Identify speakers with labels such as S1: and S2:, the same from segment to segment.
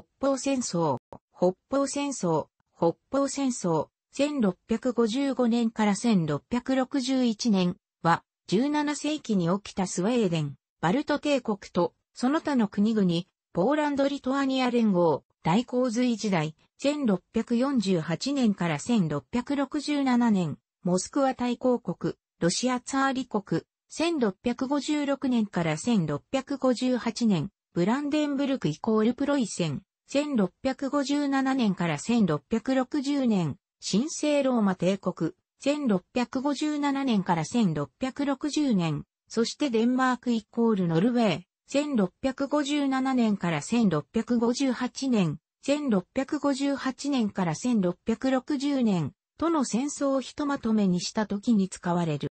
S1: 北方戦争、北方戦争、北方戦争、1655年から1661年は、17世紀に起きたスウェーデン、バルト帝国と、その他の国々、ポーランド・リトアニア連合、大洪水時代、1648年から1667年、モスクワ大公国、ロシアツァーリ国、1656年から1658年、ブランデンブルクイコールプロイセン、1657年から1660年、神聖ローマ帝国、1657年から1660年、そしてデンマークイコールノルウェー、1657年から1658年、1658年から1660年、との戦争をひとまとめにした時に使われる。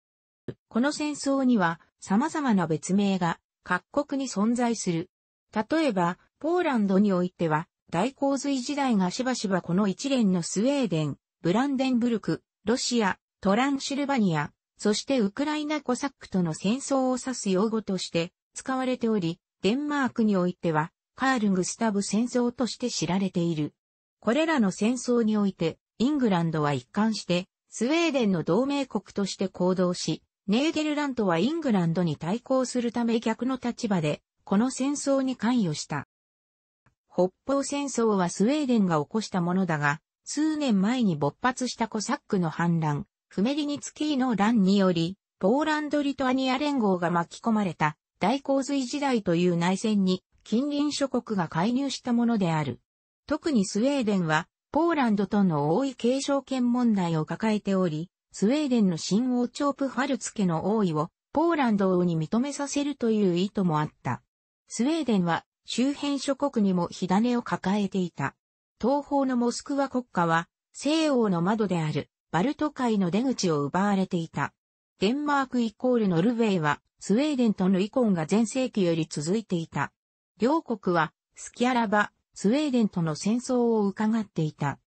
S1: この戦争には様々な別名が各国に存在する。例えば、ポーランドにおいては、大洪水時代がしばしばこの一連のスウェーデン、ブランデンブルク、ロシア、トランシルバニア、そしてウクライナコサックとの戦争を指す用語として使われており、デンマークにおいては、カール・グスタブ戦争として知られている。これらの戦争において、イングランドは一貫して、スウェーデンの同盟国として行動し、ネーデルラントはイングランドに対抗するため逆の立場で、この戦争に関与した。北方戦争はスウェーデンが起こしたものだが、数年前に勃発したコサックの反乱、フメリニツキーの乱により、ポーランド・リトアニア連合が巻き込まれた大洪水時代という内戦に近隣諸国が介入したものである。特にスウェーデンは、ポーランドとの多い継承権問題を抱えており、スウェーデンの新王朝プファルツ家の王位をポーランド王に認めさせるという意図もあった。スウェーデンは周辺諸国にも火種を抱えていた。東方のモスクワ国家は西欧の窓であるバルト海の出口を奪われていた。デンマークイコールノルウェーはスウェーデンとの遺恨が前世紀より続いていた。両国はスキャラバ、スウェーデンとの戦争を伺っていた。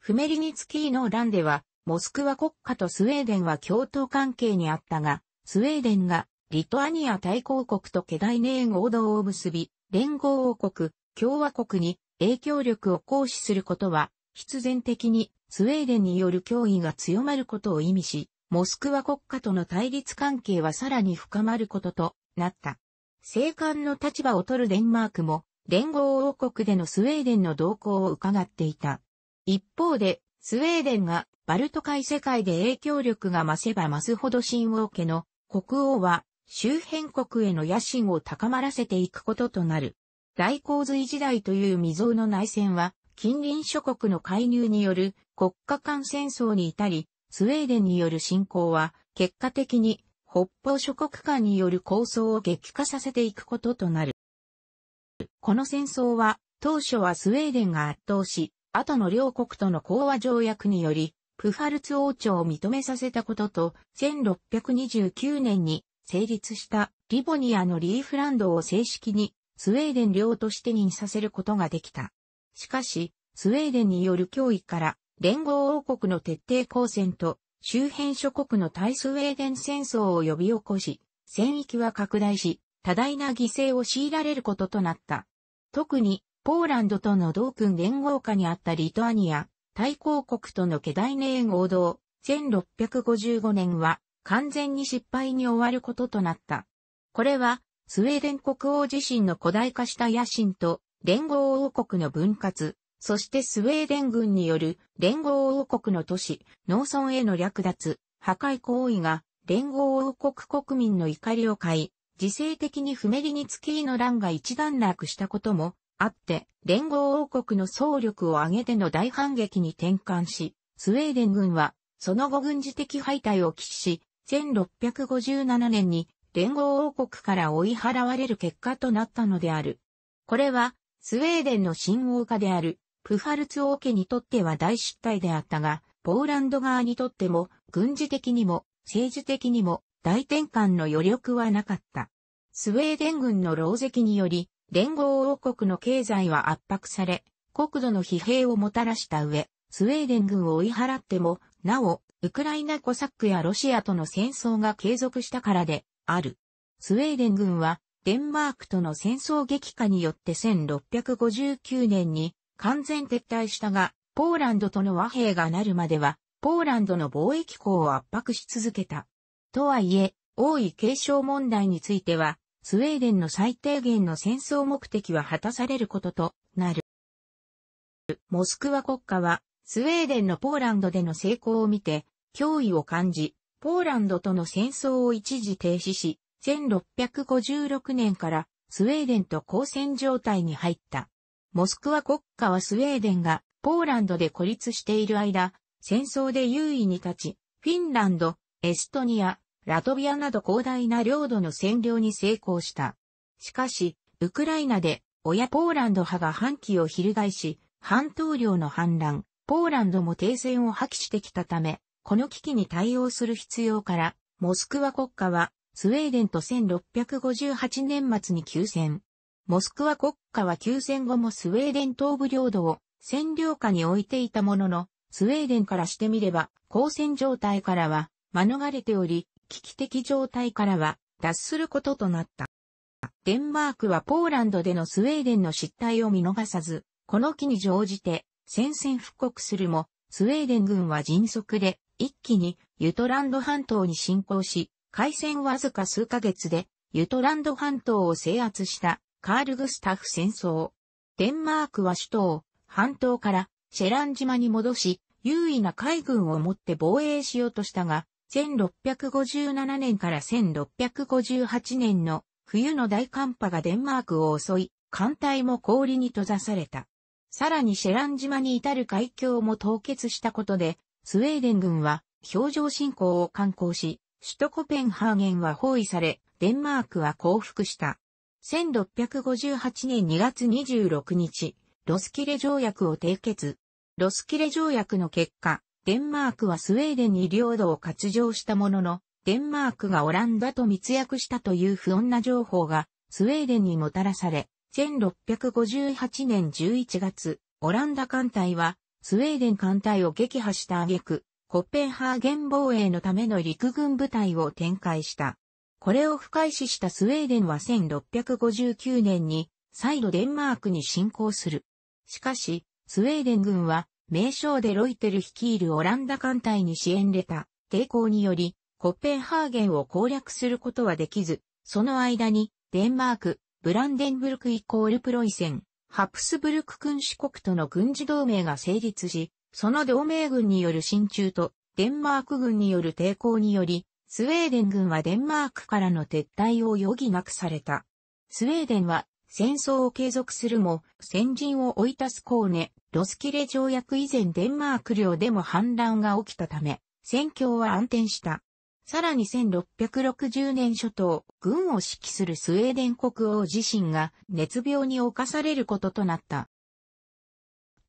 S1: フメリニツキーの乱ではモスクワ国家とスウェーデンは共闘関係にあったが、スウェーデンがリトアニア大公国とケダイネーン王道を結び、連合王国、共和国に影響力を行使することは、必然的にスウェーデンによる脅威が強まることを意味し、モスクワ国家との対立関係はさらに深まることとなった。政官の立場を取るデンマークも、連合王国でのスウェーデンの動向を伺っていた。一方で、スウェーデンがバルト海世界で影響力が増せば増すほど新王家の国王は周辺国への野心を高まらせていくこととなる。大洪水時代という未曾有の内戦は、近隣諸国の介入による国家間戦争に至り、スウェーデンによる侵攻は、結果的に北方諸国間による構想を激化させていくこととなる。この戦争は、当初はスウェーデンが圧倒し、後の両国との講和条約により、プファルツ王朝を認めさせたことと、1629年に成立したリボニアのリーフランドを正式にスウェーデン領として認させることができた。しかし、スウェーデンによる脅威から連合王国の徹底抗戦と周辺諸国の対スウェーデン戦争を呼び起こし、戦域は拡大し、多大な犠牲を強いられることとなった。特に、ポーランドとの同君連合下にあったリトアニア、対抗国とのケダイネー合同、1655年は完全に失敗に終わることとなった。これは、スウェーデン国王自身の古代化した野心と、連合王国の分割、そしてスウェーデン軍による連合王国の都市、農村への略奪、破壊行為が連合王国国民の怒りを買い、自制的にフメリニツキーの乱が一段落したこともあって、連合王国の総力を挙げての大反撃に転換し、スウェーデン軍はその後軍事的敗退を喫し、1657年に連合王国から追い払われる結果となったのである。これは、スウェーデンの新王家である、プファルツ王家にとっては大失態であったが、ポーランド側にとっても、軍事的にも、政治的にも、大転換の余力はなかった。スウェーデン軍の牢石により、連合王国の経済は圧迫され、国土の疲弊をもたらした上、スウェーデン軍を追い払っても、なお、ウクライナコサックやロシアとの戦争が継続したからである。スウェーデン軍はデンマークとの戦争激化によって1659年に完全撤退したが、ポーランドとの和平がなるまでは、ポーランドの貿易港を圧迫し続けた。とはいえ、王位継承問題については、スウェーデンの最低限の戦争目的は果たされることとなる。モスクワ国家はスウェーデンのポーランドでの成功を見て、脅威を感じ、ポーランドとの戦争を一時停止し、1656年からスウェーデンと交戦状態に入った。モスクワ国家はスウェーデンがポーランドで孤立している間、戦争で優位に立ち、フィンランド、エストニア、ラトビアなど広大な領土の占領に成功した。しかし、ウクライナで親ポーランド派が反旗を翻し、半島領の反乱、ポーランドも停戦を破棄してきたため、この危機に対応する必要から、モスクワ国家は、スウェーデンと1658年末に休戦。モスクワ国家は休戦後もスウェーデン東部領土を占領下に置いていたものの、スウェーデンからしてみれば、交戦状態からは免れており、危機的状態からは脱することとなった。デンマークはポーランドでのスウェーデンの失態を見逃さず、この機に乗じて戦線復刻するも、スウェーデン軍は迅速で、一気にユトランド半島に侵攻し、開戦わずか数ヶ月で、ユトランド半島を制圧したカールグスタフ戦争。デンマークは首都を半島からシェラン島に戻し、優位な海軍を持って防衛しようとしたが、1657年から1658年の冬の大寒波がデンマークを襲い、艦隊も氷に閉ざされた。さらにシェラン島に至る海峡も凍結したことで、スウェーデン軍は氷上侵攻を観光し、首都コペンハーゲンは包囲され、デンマークは降伏した。1658年2月26日、ロスキレ条約を締結。ロスキレ条約の結果、デンマークはスウェーデンに領土を割譲したものの、デンマークがオランダと密約したという不穏な情報がスウェーデンにもたらされ、1658年11月、オランダ艦隊は、スウェーデン艦隊を撃破した挙句、コッペンハーゲン防衛のための陸軍部隊を展開した。これを不開始したスウェーデンは1659年に、再度デンマークに侵攻する。しかし、スウェーデン軍は、名称でロイテル率いるオランダ艦隊に支援れた抵抗により、コッペンハーゲンを攻略することはできず、その間に、デンマーク、ブランデンブルクイコールプロイセン、ハプスブルク君主国との軍事同盟が成立し、その同盟軍による進駐とデンマーク軍による抵抗により、スウェーデン軍はデンマークからの撤退を余儀なくされた。スウェーデンは戦争を継続するも、先陣を追い出すコーネ、ロスキレ条約以前デンマーク領でも反乱が起きたため、戦況は暗転した。さらに1660年初頭、軍を指揮するスウェーデン国王自身が熱病に侵されることとなった。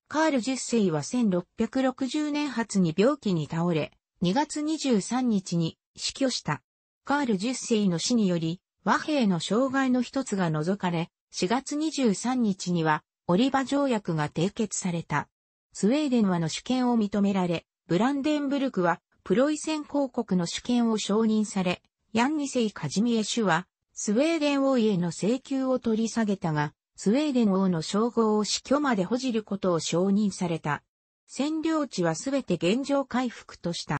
S1: カール10世は1660年初に病気に倒れ、2月23日に死去した。カール10世の死により、和平の障害の一つが除かれ、4月23日にはオリバ条約が締結された。スウェーデンはの主権を認められ、ブランデンブルクはプロイセン公国の主権を承認され、ヤンニセイ・カジミエ氏は、スウェーデン王位の請求を取り下げたが、スウェーデン王の称号を死去まで保持ることを承認された。占領地はすべて現状回復とした。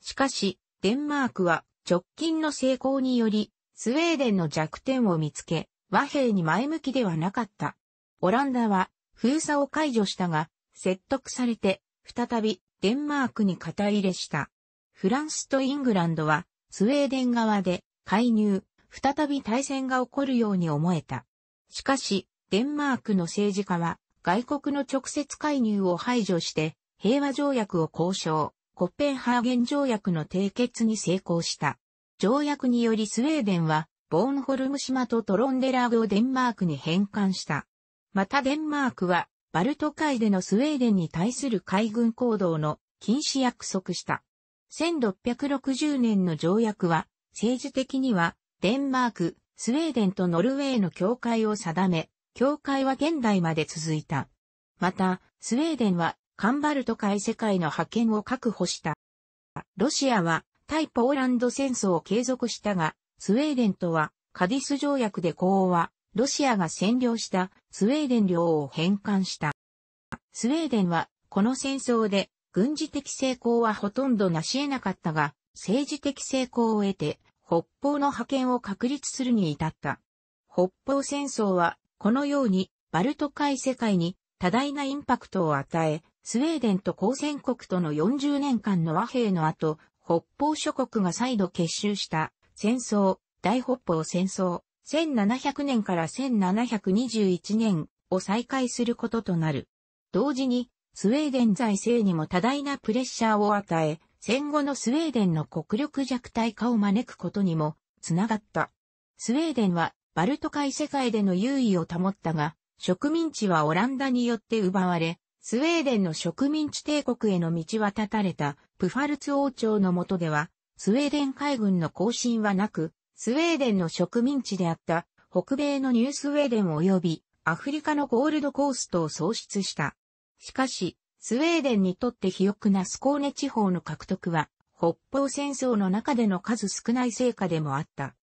S1: しかし、デンマークは直近の成功により、スウェーデンの弱点を見つけ、和平に前向きではなかった。オランダは封鎖を解除したが、説得されて、再びデンマークに肩入れした。フランスとイングランドは、スウェーデン側で介入、再び対戦が起こるように思えた。しかし、デンマークの政治家は、外国の直接介入を排除して、平和条約を交渉、コッペンハーゲン条約の締結に成功した。条約によりスウェーデンは、ボーンホルム島とトロンデラーグをデンマークに返還した。またデンマークは、バルト海でのスウェーデンに対する海軍行動の禁止約束した。1660年の条約は、政治的には、デンマーク、スウェーデンとノルウェーの境界を定め、境界は現代まで続いた。また、スウェーデンは、カンバルト海世界の覇権を確保した。ロシアは、対ポーランド戦争を継続したが、スウェーデンとは、カディス条約で講和、ロシアが占領したスウェーデン領を返還した。スウェーデンは、この戦争で、軍事的成功はほとんど成し得なかったが、政治的成功を得て、北方の覇権を確立するに至った。北方戦争は、このように、バルト海世界に多大なインパクトを与え、スウェーデンと交戦国との40年間の和平の後、北方諸国が再度結集した戦争、大北方戦争1700年から1721年を再開することとなる。同時に、スウェーデン財政にも多大なプレッシャーを与え、戦後のスウェーデンの国力弱体化を招くことにも、つながった。スウェーデンは、バルト海世界での優位を保ったが、植民地はオランダによって奪われ、スウェーデンの植民地帝国への道は断たれた、プファルツ王朝の下では、スウェーデン海軍の更新はなく、スウェーデンの植民地であった北米のニュースウェーデン及びアフリカのゴールドコーストを創出した。しかし、スウェーデンにとって肥沃なスコーネ地方の獲得は、北方戦争の中での数少ない成果でもあった。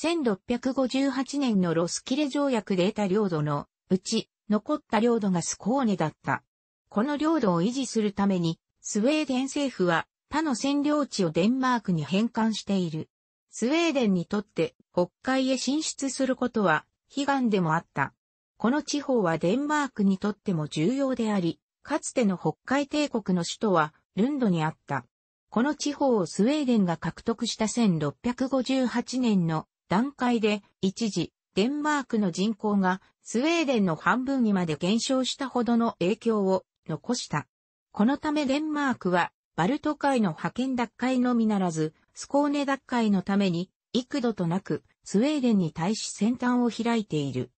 S1: 1658年のロスキレ条約で得た領土のうち残った領土がスコーネだった。この領土を維持するためにスウェーデン政府は他の占領地をデンマークに返還している。スウェーデンにとって北海へ進出することは悲願でもあった。この地方はデンマークにとっても重要であり、かつての北海帝国の首都はルンドにあった。この地方をスウェーデンが獲得した1658年の段階で一時デンマークの人口がスウェーデンの半分にまで減少したほどの影響を残した。このためデンマークはバルト海の覇権奪回のみならずスコーネ学会のために、幾度となく、スウェーデンに対し先端を開いている。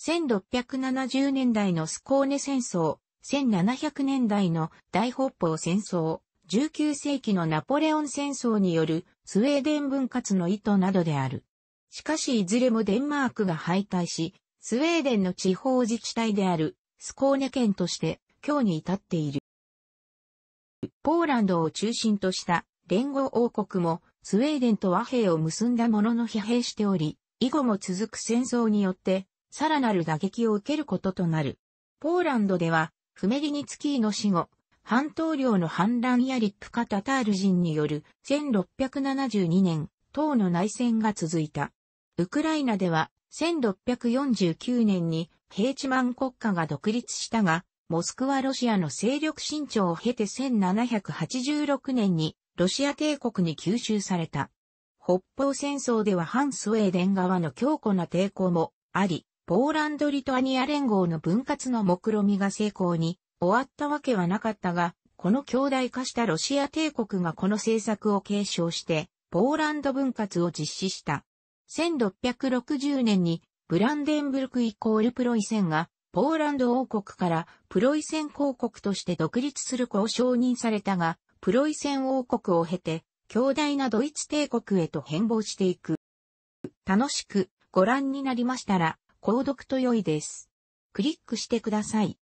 S1: 1670年代のスコーネ戦争、1700年代の大北方戦争、19世紀のナポレオン戦争によるスウェーデン分割の意図などである。しかしいずれもデンマークが敗退し、スウェーデンの地方自治体であるスコーネ県として今日に至っている。ポーランドを中心とした連合王国もスウェーデンと和平を結んだものの疲弊しており、以後も続く戦争によって、さらなる打撃を受けることとなる。ポーランドでは、フメリニツキーの死後、半島領の反乱やリップカタタール人による1672年、党の内戦が続いた。ウクライナでは、1649年にヘイチマン国家が独立したが、モスクワロシアの勢力伸長を経て1786年にロシア帝国に吸収された。北方戦争では反スウェーデン側の強固な抵抗もあり、ポーランド・リトアニア連合の分割の目論みが成功に終わったわけはなかったが、この強大化したロシア帝国がこの政策を継承して、ポーランド分割を実施した。1660年にブランデンブルクイコールプロイセンがポーランド王国からプロイセン公国として独立する子を承認されたが、プロイセン王国を経て、強大なドイツ帝国へと変貌していく。楽しくご覧になりましたら、購読と良いです。クリックしてください。